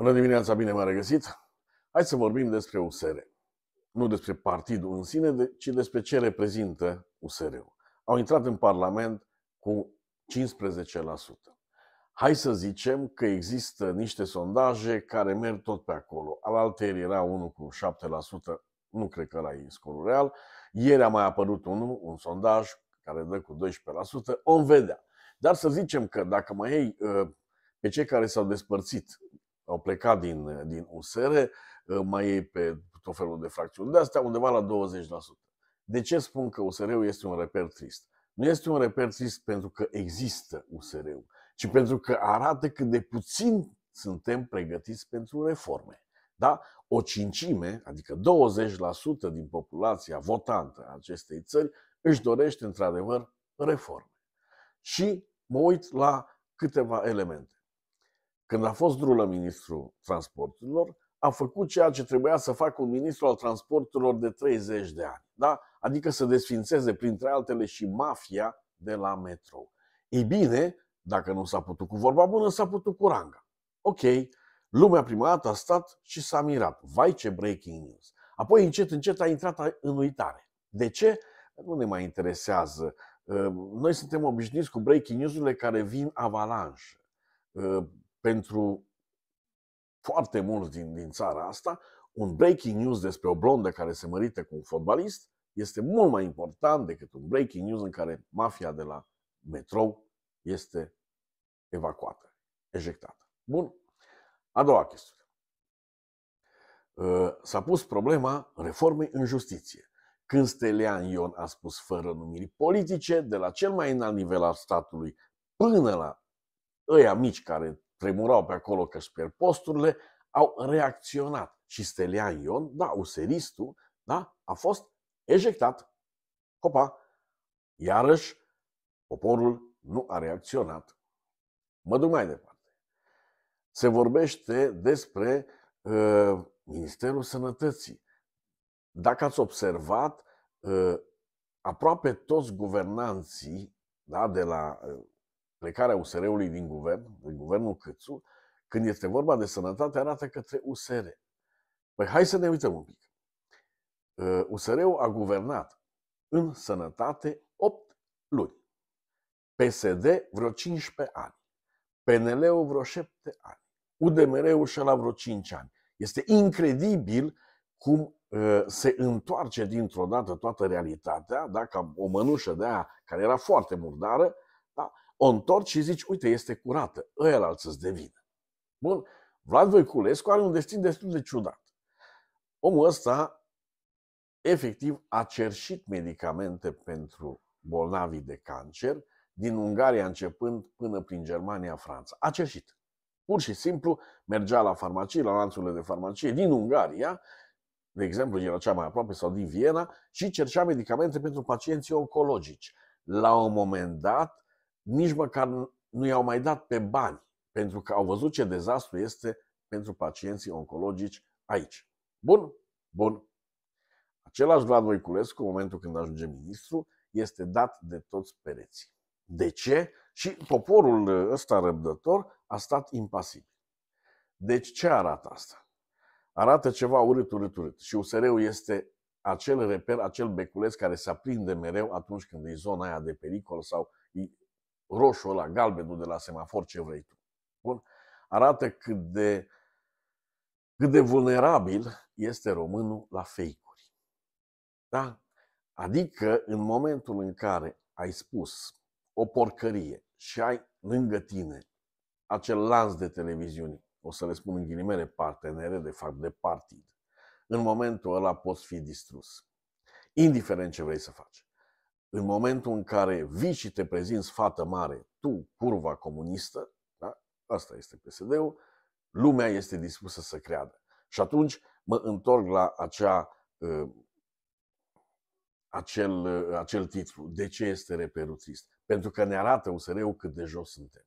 Bună dimineața, bine m-a regăsit! Hai să vorbim despre USR. Nu despre partidul în sine, ci despre ce reprezintă USR-ul. Au intrat în Parlament cu 15%. Hai să zicem că există niște sondaje care merg tot pe acolo. Al alteri era unul cu 7%, nu cred că ăla în scorul real. Ieri a mai apărut unul, un sondaj care dă cu 12%, om vedea. Dar să zicem că dacă mai ei uh, pe cei care s-au despărțit au plecat din, din USR, uh, mai ei pe tot felul de fracțiuni de astea, undeva la 20%. De ce spun că USR-ul este un reper trist? Nu este un reper trist pentru că există USR-ul, ci pentru că arată cât de puțin suntem pregătiți pentru reforme. Da? O cincime, adică 20% din populația votantă a acestei țări, își dorește într-adevăr reforme. Și mă uit la câteva elemente. Când a fost Drulă ministrul transporturilor, a făcut ceea ce trebuia să facă un ministru al transporturilor de 30 de ani. Da? Adică să desfințeze, printre altele, și mafia de la metrou. Ei bine, dacă nu s-a putut cu vorba bună, s-a putut cu ranga. Ok, lumea prima dată a stat și s-a mirat. Vai ce breaking news! Apoi încet, încet a intrat în uitare. De ce? Nu ne mai interesează. Ă, noi suntem obișnuiți cu breaking news-urile care vin avalanș ă, pentru foarte mulți din, din țara asta, un breaking news despre o blondă care se mărite cu un fotbalist este mult mai important decât un breaking news în care mafia de la metrou este evacuată, ejectată. Bun. A doua chestiune. Uh, s-a pus problema reformei în justiție. Când Stelian Ion a spus fără numiri politice, de la cel mai înalt nivel al statului până la ăia mici care tremurau pe acolo că își pierd posturile, au reacționat. Și Stelian Ion, da, useristul, da, a fost ejectat. Copa! Iarăși, poporul nu a reacționat. Mă duc mai departe. Se vorbește despre uh, Ministerul Sănătății. Dacă ați observat, uh, aproape toți guvernanții da, de la uh, plecarea USR-ului din guvern, din guvernul Câțu, când este vorba de sănătate, arată către USR. Păi hai să ne uităm un pic. USR-ul uh, a guvernat în sănătate 8 luni. PSD vreo 15 ani. PNL-ul vreo 7 ani. UDMR-ul și la vreo 5 ani. Este incredibil cum uh, se întoarce dintr-o dată toată realitatea, da? ca o mănușă de aia care era foarte murdară, da? o întorci și zici, uite, este curată, ăia să-ți devină. Bun, Vlad Voiculescu are un destin destul de ciudat. Omul ăsta efectiv a cerșit medicamente pentru bolnavii de cancer din Ungaria începând până prin Germania, Franța. A cerșit. Pur și simplu mergea la farmacie, la lanțurile de farmacie din Ungaria, de exemplu, era cea mai aproape, sau din Viena, și cercea medicamente pentru pacienții oncologici. La un moment dat, nici măcar nu i-au mai dat pe bani, pentru că au văzut ce dezastru este pentru pacienții oncologici aici. Bun? Bun. Același Vlad Voiculescu, în momentul când ajunge ministru, este dat de toți pereții. De ce? Și poporul ăsta răbdător a stat impasibil. Deci ce arată asta? Arată ceva urât, urât, urât. Și USR-ul este acel reper, acel beculeț care se aprinde mereu atunci când e zona aia de pericol sau roșu la galbenul de la semafor, ce vrei tu. Bun? Arată cât de, cât de vulnerabil este românul la fake-uri. Da? Adică în momentul în care ai spus o porcărie și ai lângă tine acel lanț de televiziuni, o să le spun în ghilimele partenere, de fapt de partid, în momentul ăla poți fi distrus. Indiferent ce vrei să faci în momentul în care vii și te prezinți fată mare, tu, curva comunistă, da? asta este PSD-ul, lumea este dispusă să creadă. Și atunci mă întorc la acea, uh, acel, uh, acel titlu. De ce este reperuțist? Pentru că ne arată USR-ul cât de jos suntem.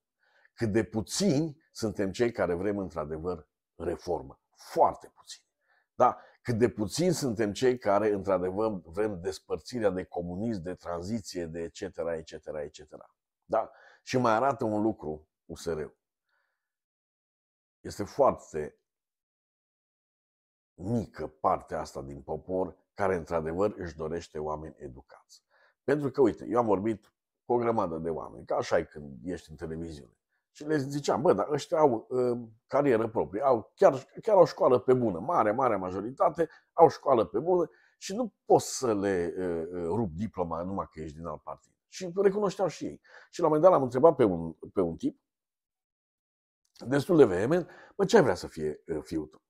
Cât de puțini suntem cei care vrem într-adevăr reformă. Foarte puțini. Da? cât de puțin suntem cei care, într-adevăr, vrem despărțirea de comunism, de tranziție, de etc., etc., etc. Da? Și mai arată un lucru usr -ul. Este foarte mică partea asta din popor care, într-adevăr, își dorește oameni educați. Pentru că, uite, eu am vorbit cu o grămadă de oameni, ca așa e când ești în televiziune. Și le ziceam, bă, dar ăștia au uh, carieră proprie, au chiar, chiar au școală pe bună, mare, mare majoritate, au școală pe bună și nu poți să le uh, uh rup diploma numai că ești din alt partid. Și recunoșteau și ei. Și la un moment dat l-am întrebat pe un, pe un tip, destul de vehement, bă, ce vrea să fie uh, fiul tău?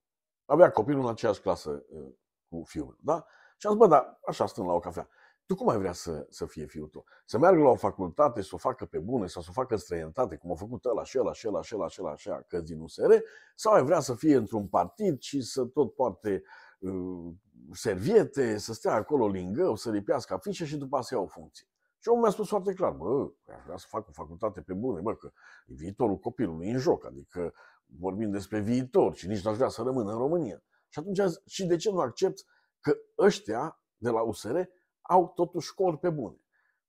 Avea copilul în aceeași clasă uh, cu fiul meu, da? Și am zis, bă, dar așa stând la o cafea. Tu cum ai vrea să, să fie fiul tău? Să meargă la o facultate, să o facă pe bune sau să o facă în străinătate, cum a făcut ăla și ăla și ăla și ăla și ăla, așa, că din USR? Sau ai vrea să fie într-un partid și să tot poarte uh, serviete, să stea acolo lingău, să lipească afișe și după să ia o funcție? Și omul mi-a spus foarte clar, bă, aș vrea să fac o facultate pe bune, bă, că e viitorul copilului în joc, adică vorbim despre viitor și nici nu aș vrea să rămân în România. Și atunci, și de ce nu accept că ăștia de la USR au totuși cor pe bune.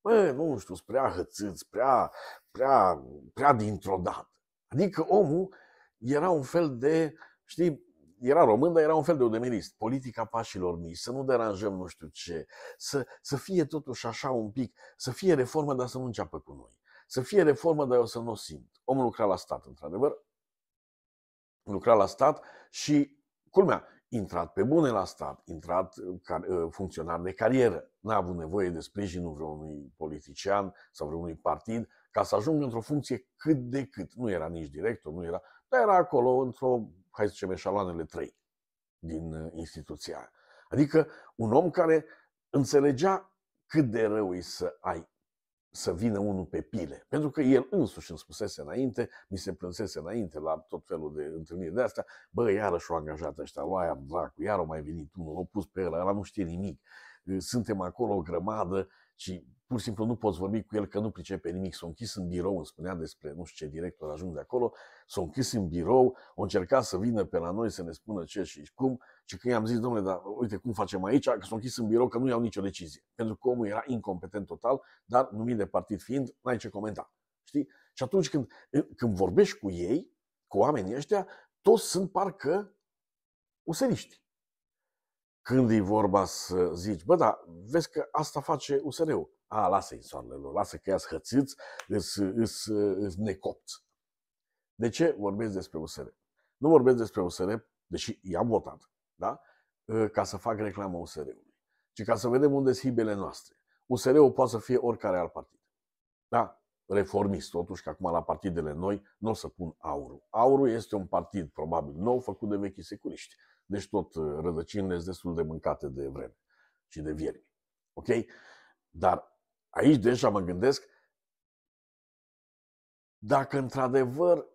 Bă, nu știu, prea hățâți, prea, prea, prea dintr-o dată. Adică omul era un fel de, știi, era român, dar era un fel de odemenist. Politica pașilor mici, să nu deranjăm nu știu ce, să, să fie totuși așa un pic, să fie reformă, dar să nu înceapă cu noi. Să fie reformă, dar eu să nu o simt. Omul lucra la stat, într-adevăr, lucra la stat și, culmea, intrat pe bune la stat, intrat uh, uh, funcționar de carieră. N-a avut nevoie de sprijinul vreunui politician sau vreunui partid ca să ajungă într-o funcție cât de cât. Nu era nici director, nu era, dar era acolo într-o, hai să zicem, eșaloanele 3 din uh, instituția Adică un om care înțelegea cât de rău e să ai să vină unul pe pile. Pentru că el însuși îmi spusese înainte, mi se plânsese înainte la tot felul de întâlniri de astea, bă, iarăși o angajat ăștia, lua aia dracu, iar o mai venit unul, l-a pus pe ăla, ăla nu știe nimic. Suntem acolo o grămadă și pur și simplu nu poți vorbi cu el că nu pricepe nimic. S-a închis în birou, îmi spunea despre nu știu ce director ajung de acolo, s-a închis în birou, o încerca să vină pe la noi să ne spună ce și cum, și când i-am zis, domnule, dar uite cum facem aici, că s-a închis în birou, că nu iau nicio decizie. Pentru că omul era incompetent total, dar numit de partid fiind, n-ai ce comenta. Știi? Și atunci când, când vorbești cu ei, cu oamenii ăștia, toți sunt parcă useriști când e vorba să zici, bă, da, vezi că asta face USR-ul. A, lasă insoarele lor, lasă că ia-s hățiți, îs, îs, îs necopți. De ce vorbesc despre USR? Nu vorbesc despre USR, deși i-am votat, da? Ă, ca să fac reclamă USR-ului, ci ca să vedem unde sunt hibele noastre. USR-ul poate să fie oricare alt partid. Da, reformist, totuși, că acum la partidele noi nu o să pun aurul. Aurul este un partid, probabil, nou, făcut de vechi securiști. Deci tot uh, rădăcinile sunt destul de mâncate de vreme și de viermi. Ok? Dar aici deja mă gândesc dacă într-adevăr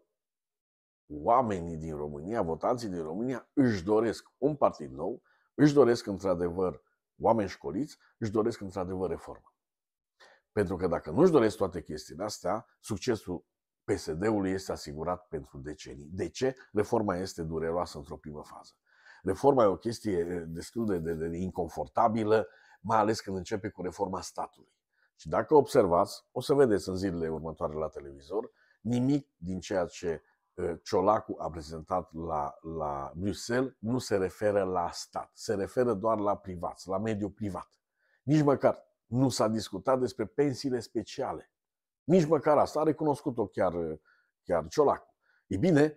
oamenii din România, votanții din România, își doresc un partid nou, își doresc într-adevăr oameni școliți, își doresc într-adevăr reformă. Pentru că dacă nu-și doresc toate chestiile astea, succesul PSD-ului este asigurat pentru decenii. De ce? Reforma este dureroasă într-o primă fază. Reforma e o chestie destul de, de, de inconfortabilă, mai ales când începe cu reforma statului. Și dacă observați, o să vedeți în zilele următoare la televizor, nimic din ceea ce Ciolacu a prezentat la, la Bruxelles nu se referă la stat, se referă doar la privat, la mediul privat. Nici măcar nu s-a discutat despre pensiile speciale. Nici măcar asta a recunoscut-o chiar, chiar Ciolacu. E bine,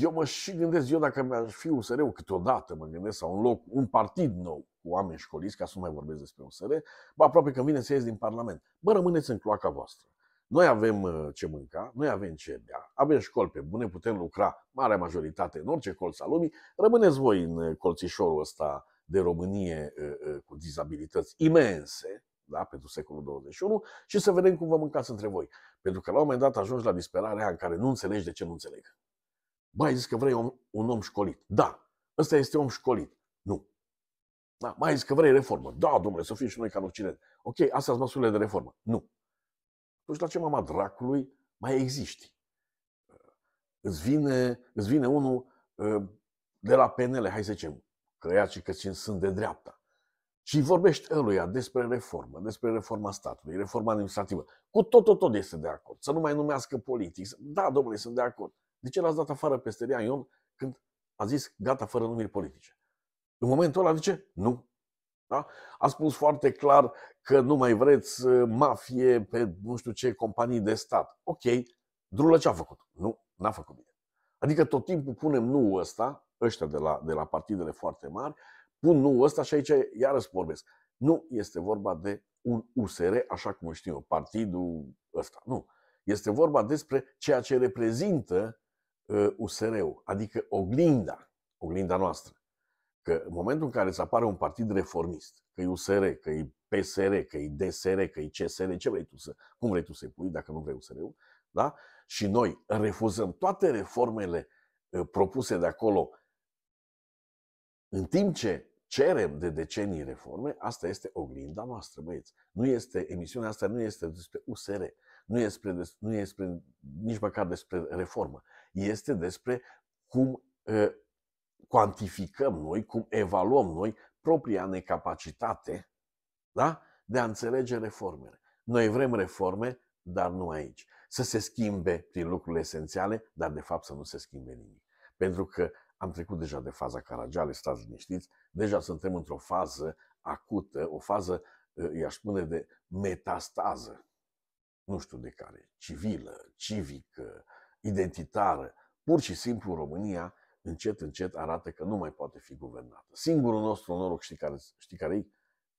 eu mă și gândesc, eu dacă mi-aș fi USR, câteodată mă gândesc, sau un loc, un partid nou cu oameni școliți, ca să nu mai vorbesc despre USR, bă, aproape că vine să ies din Parlament. Bă, rămâneți în cloaca voastră. Noi avem uh, ce mânca, noi avem ce bea, avem școli pe bune, putem lucra, marea majoritate, în orice colț al lumii. Rămâneți voi în uh, colțișorul ăsta de Românie uh, cu dizabilități imense, da, pentru secolul 21 și să vedem cum vă mâncați între voi. Pentru că la un moment dat ajungi la disperarea în care nu înțelegi de ce nu înțeleg. Bă, ai zis că vrei un, un om școlit. Da, ăsta este om școlit. Nu. Da, mai ai zis că vrei reformă. Da, domnule, să fim și noi ca în Occident. Ok, astea sunt măsurile de reformă. Nu. Atunci la ce mama dracului mai existi? Uh, îți vine, îți vine unul uh, de la PNL, hai să zicem, că ea și că sunt de dreapta. Și vorbești eluia despre reformă, despre reforma statului, reforma administrativă. Cu tot, tot, tot este de acord. Să nu mai numească politic. Da, domnule, sunt de acord. De ce l-ați dat afară pe Stelian Ion când a zis gata fără numiri politice? În momentul ăla zice nu. Da? A spus foarte clar că nu mai vreți uh, mafie pe nu știu ce companii de stat. Ok, Drulă ce a făcut? Nu, n-a făcut bine. Adică tot timpul punem nu ăsta, ăștia de la, de la partidele foarte mari, pun nu ăsta și aici iarăși vorbesc. Nu este vorba de un USR, așa cum știu eu, partidul ăsta. Nu. Este vorba despre ceea ce reprezintă USR-ul, uh, adică oglinda, oglinda noastră. Că în momentul în care îți apare un partid reformist, că e USR, că e PSR, că e DSR, că e CSR, ce vrei tu să, cum vrei tu să-i pui dacă nu vrei USR-ul, da? Și noi refuzăm toate reformele uh, propuse de acolo, în timp ce cerem de decenii reforme, asta este oglinda noastră, băieți. Nu este, emisiunea asta nu este despre USR nu e, spre, nu e spre, nici măcar despre reformă. Este despre cum uh, cuantificăm noi, cum evaluăm noi propria necapacitate da? de a înțelege reformele. Noi vrem reforme, dar nu aici. Să se schimbe prin lucrurile esențiale, dar de fapt să nu se schimbe nimic. Pentru că am trecut deja de faza Caragiale, stați liniștiți, deja suntem într-o fază acută, o fază, i-aș spune, de metastază nu știu de care, civilă, civică, identitară, pur și simplu România încet, încet arată că nu mai poate fi guvernată. Singurul nostru noroc, știi care, știi care e?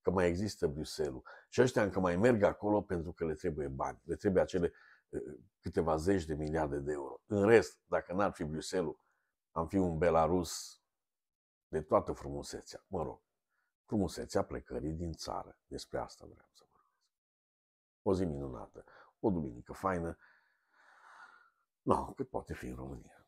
Că mai există Bruxelles. Și ăștia încă mai merg acolo pentru că le trebuie bani, le trebuie acele uh, uh, câteva zeci de miliarde de euro. În rest, dacă n-ar fi Bruxelles, am fi un Belarus de toată frumusețea, mă rog, frumusețea plecării din țară. Despre asta vreau să vorbesc. O zi minunată. o Faina. Faină. No, que pode ser em România.